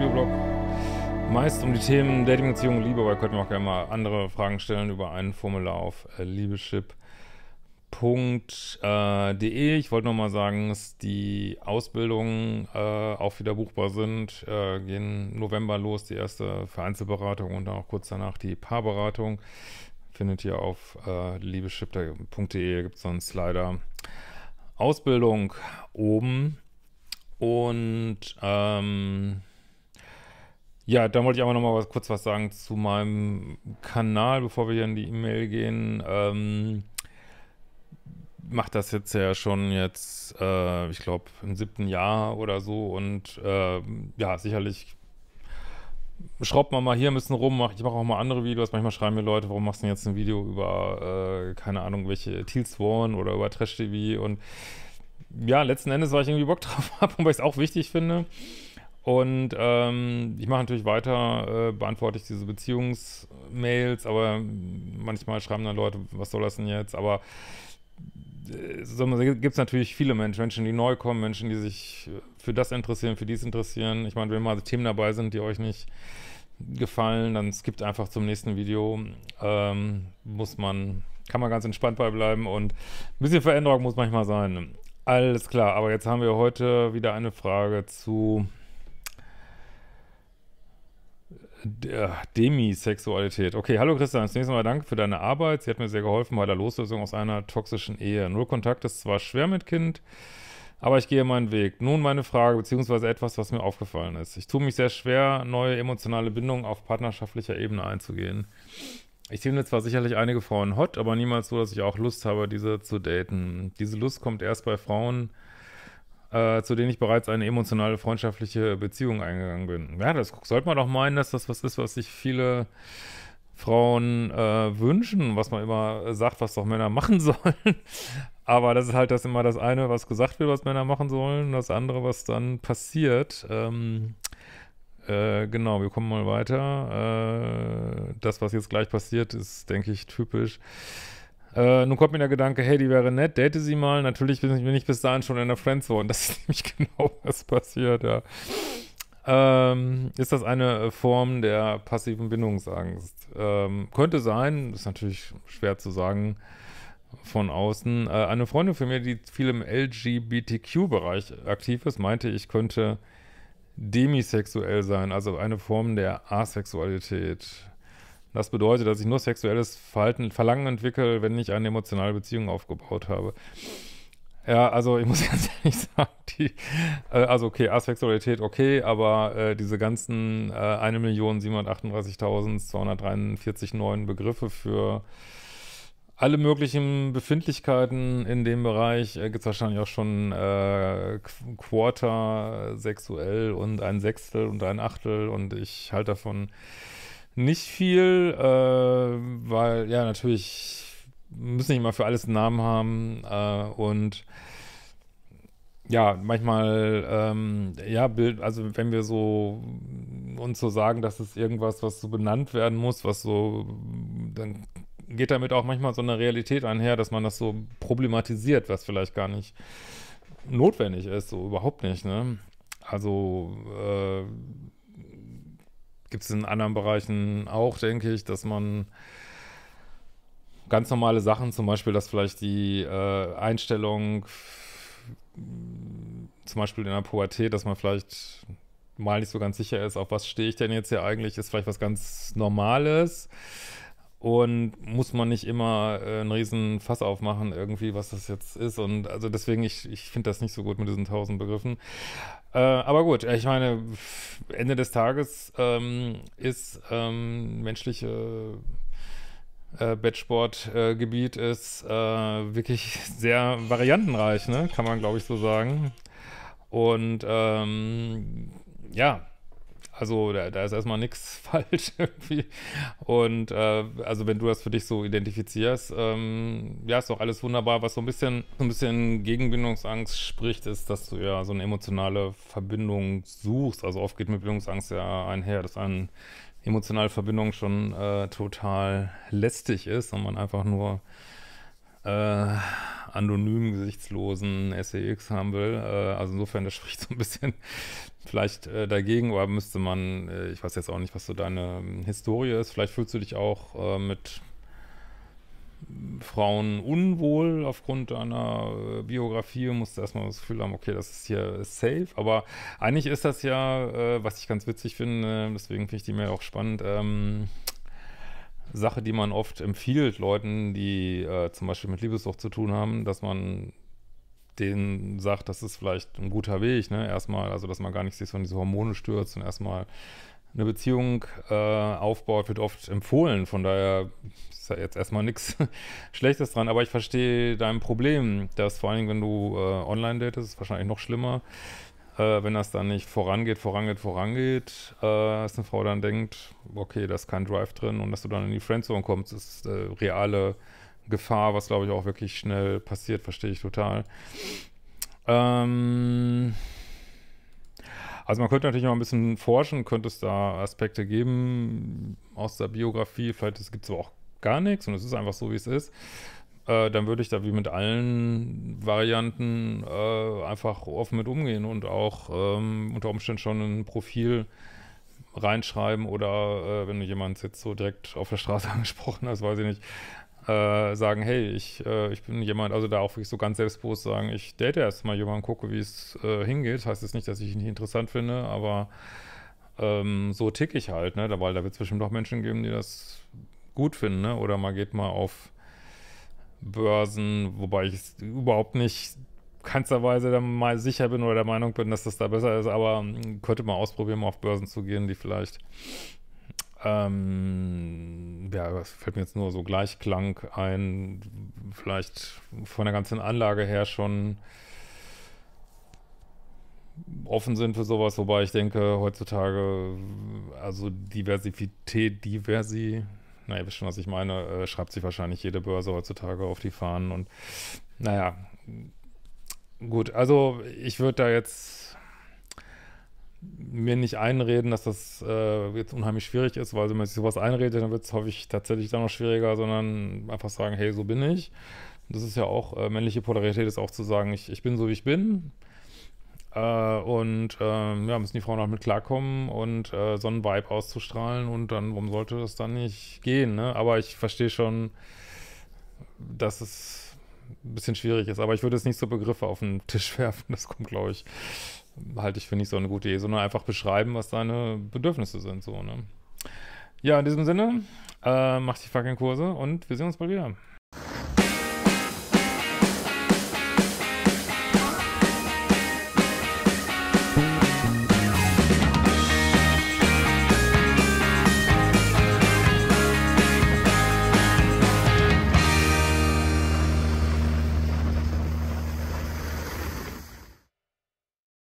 Videoblog. Meist um die Themen Dating, Beziehung und Liebe, aber ihr könnt mir auch gerne mal andere Fragen stellen über einen Formular auf äh, liebeschip.de. Äh, ich wollte nochmal sagen, dass die Ausbildungen äh, auch wieder buchbar sind. Äh, gehen November los, die erste Vereinzelberatung und dann auch kurz danach die Paarberatung. Findet ihr auf äh, liebeschip.de, gibt es sonst leider Ausbildung oben. Und ähm, ja, dann wollte ich aber nochmal was, kurz was sagen zu meinem Kanal, bevor wir hier in die E-Mail gehen. Ähm, mache das jetzt ja schon jetzt, äh, ich glaube, im siebten Jahr oder so und äh, ja, sicherlich schraubt man mal hier ein bisschen rum, ich mache auch mal andere Videos, manchmal schreiben mir Leute, warum machst du denn jetzt ein Video über, äh, keine Ahnung, welche Teals Warren oder über Trash TV und ja, letzten Endes, weil ich irgendwie Bock drauf habe und weil ich es auch wichtig finde. Und ähm, ich mache natürlich weiter, äh, beantworte ich diese Beziehungsmails, aber manchmal schreiben dann Leute, was soll das denn jetzt? Aber äh, so, gibt es natürlich viele Menschen, Menschen, die neu kommen, Menschen, die sich für das interessieren, für dies interessieren. Ich meine, wenn mal Themen dabei sind, die euch nicht gefallen, dann skippt einfach zum nächsten Video. Ähm, muss man, kann man ganz entspannt bei bleiben und ein bisschen Veränderung muss manchmal sein. Alles klar, aber jetzt haben wir heute wieder eine Frage zu Demisexualität. Okay, hallo Christian, das nächste Mal danke für deine Arbeit. Sie hat mir sehr geholfen bei der Loslösung aus einer toxischen Ehe. Null Kontakt ist zwar schwer mit Kind, aber ich gehe meinen Weg. Nun meine Frage, beziehungsweise etwas, was mir aufgefallen ist. Ich tue mich sehr schwer, neue emotionale Bindungen auf partnerschaftlicher Ebene einzugehen. Ich finde zwar sicherlich einige Frauen hot, aber niemals so, dass ich auch Lust habe, diese zu daten. Diese Lust kommt erst bei Frauen, äh, zu denen ich bereits eine emotionale, freundschaftliche Beziehung eingegangen bin. Ja, das sollte man doch meinen, dass das was ist, was sich viele Frauen äh, wünschen, was man immer sagt, was doch Männer machen sollen. Aber das ist halt das immer das eine, was gesagt wird, was Männer machen sollen, das andere, was dann passiert. Ähm, äh, genau, wir kommen mal weiter. Äh, das, was jetzt gleich passiert, ist, denke ich, typisch äh, nun kommt mir der Gedanke, hey, die wäre nett, date sie mal. Natürlich bin ich, bin ich bis dahin schon in der Friendzone. Das ist nämlich genau, was passiert, ja. Ähm, ist das eine Form der passiven Bindungsangst? Ähm, könnte sein, ist natürlich schwer zu sagen von außen. Äh, eine Freundin von mir, die viel im LGBTQ-Bereich aktiv ist, meinte, ich könnte demisexuell sein, also eine Form der Asexualität. Das bedeutet, dass ich nur sexuelles Verhalten, Verlangen entwickle, wenn ich eine emotionale Beziehung aufgebaut habe. Ja, also ich muss ganz ehrlich sagen, die, äh, also okay, Asexualität okay, aber äh, diese ganzen äh, 1.738.243 neuen Begriffe für alle möglichen Befindlichkeiten in dem Bereich äh, gibt es wahrscheinlich auch schon äh, Quarter sexuell und ein Sechstel und ein Achtel und ich halte davon nicht viel, äh, weil ja, natürlich müssen nicht immer für alles einen Namen haben äh, und ja, manchmal, ähm, ja, Bild, also wenn wir so uns so sagen, dass es irgendwas, was so benannt werden muss, was so, dann geht damit auch manchmal so eine Realität einher, dass man das so problematisiert, was vielleicht gar nicht notwendig ist, so überhaupt nicht, ne? Also, äh, Gibt es in anderen Bereichen auch, denke ich, dass man ganz normale Sachen, zum Beispiel, dass vielleicht die äh, Einstellung, zum Beispiel in der Pubertät, dass man vielleicht mal nicht so ganz sicher ist, auf was stehe ich denn jetzt hier eigentlich, ist vielleicht was ganz Normales und muss man nicht immer äh, einen riesen Fass aufmachen, irgendwie, was das jetzt ist. Und also deswegen, ich, ich finde das nicht so gut mit diesen tausend Begriffen. Äh, aber gut, ich meine, Ende des Tages ähm, ist ähm, menschliche äh, Bettsportgebiet äh, ist wirklich sehr variantenreich, ne? kann man glaube ich so sagen. Und ähm, ja, also da, da ist erstmal nichts falsch irgendwie. Und äh, also wenn du das für dich so identifizierst, ähm, ja, ist doch alles wunderbar. Was so ein bisschen, so ein bisschen gegen Bindungsangst spricht, ist, dass du ja so eine emotionale Verbindung suchst. Also oft geht mit Bindungsangst ja einher, dass eine emotionale Verbindung schon äh, total lästig ist und man einfach nur äh, anonymen, gesichtslosen SEX haben will. Äh, also insofern, das spricht so ein bisschen vielleicht äh, dagegen, aber müsste man, äh, ich weiß jetzt auch nicht, was so deine ähm, Historie ist, vielleicht fühlst du dich auch äh, mit Frauen unwohl aufgrund deiner äh, Biografie, musst du erstmal das Gefühl haben, okay, das ist hier safe, aber eigentlich ist das ja, was ich ganz witzig finde, deswegen finde ich die Mail auch spannend, ähm, Sache, die man oft empfiehlt Leuten, die äh, zum Beispiel mit Liebessucht zu tun haben, dass man denen sagt, das ist vielleicht ein guter Weg, ne? Erstmal, also dass man gar nicht sich so in diese Hormone stürzt und erstmal eine Beziehung äh, aufbaut, wird oft empfohlen. Von daher ist da jetzt erstmal nichts Schlechtes dran. Aber ich verstehe dein Problem, dass vor allen Dingen, wenn du äh, online datest, ist wahrscheinlich noch schlimmer, äh, wenn das dann nicht vorangeht, vorangeht, vorangeht, äh, dass eine Frau dann denkt, okay, da ist kein Drive drin und dass du dann in die Friendzone kommst, ist äh, reale Gefahr, was glaube ich auch wirklich schnell passiert, verstehe ich total. Ähm. Also man könnte natürlich noch ein bisschen forschen, könnte es da Aspekte geben aus der Biografie, vielleicht gibt es aber auch gar nichts und es ist einfach so, wie es ist äh, dann würde ich da wie mit allen Varianten äh, einfach offen mit umgehen und auch ähm, unter Umständen schon ein Profil reinschreiben oder äh, wenn du jemand jetzt so direkt auf der Straße angesprochen hast, weiß ich nicht, äh, sagen, hey, ich, äh, ich bin jemand, also da auch wirklich so ganz selbstbewusst sagen, ich date erstmal jemanden, gucke, wie es äh, hingeht. Heißt jetzt nicht, dass ich ihn nicht interessant finde, aber ähm, so tick ich halt, ne? Weil da wird es bestimmt auch Menschen geben, die das gut finden, ne? Oder man geht mal auf Börsen, wobei ich überhaupt nicht keinsterweise mal sicher bin oder der Meinung bin, dass das da besser ist, aber hm, könnte mal ausprobieren, mal auf Börsen zu gehen, die vielleicht ähm, ja, das fällt mir jetzt nur so Gleichklang ein, vielleicht von der ganzen Anlage her schon offen sind für sowas, wobei ich denke, heutzutage, also Diversität, Diversi, ihr wisst schon, was ich meine, äh, schreibt sich wahrscheinlich jede Börse heutzutage auf die Fahnen und naja, gut, also ich würde da jetzt mir nicht einreden, dass das äh, jetzt unheimlich schwierig ist, weil wenn man sich sowas einredet, dann wird es häufig tatsächlich dann noch schwieriger, sondern einfach sagen, hey, so bin ich. Das ist ja auch, äh, männliche Polarität ist auch zu sagen, ich, ich bin so, wie ich bin äh, und äh, ja, müssen die Frauen auch mit klarkommen und äh, so einen Vibe auszustrahlen und dann, warum sollte das dann nicht gehen, ne? Aber ich verstehe schon, dass es ein bisschen schwierig ist. Aber ich würde es nicht so Begriffe auf den Tisch werfen, das kommt, glaube ich, halte ich für nicht so eine gute Idee, sondern einfach beschreiben, was deine Bedürfnisse sind, so, ne? Ja, in diesem Sinne, äh, macht die fucking Kurse und wir sehen uns bald wieder.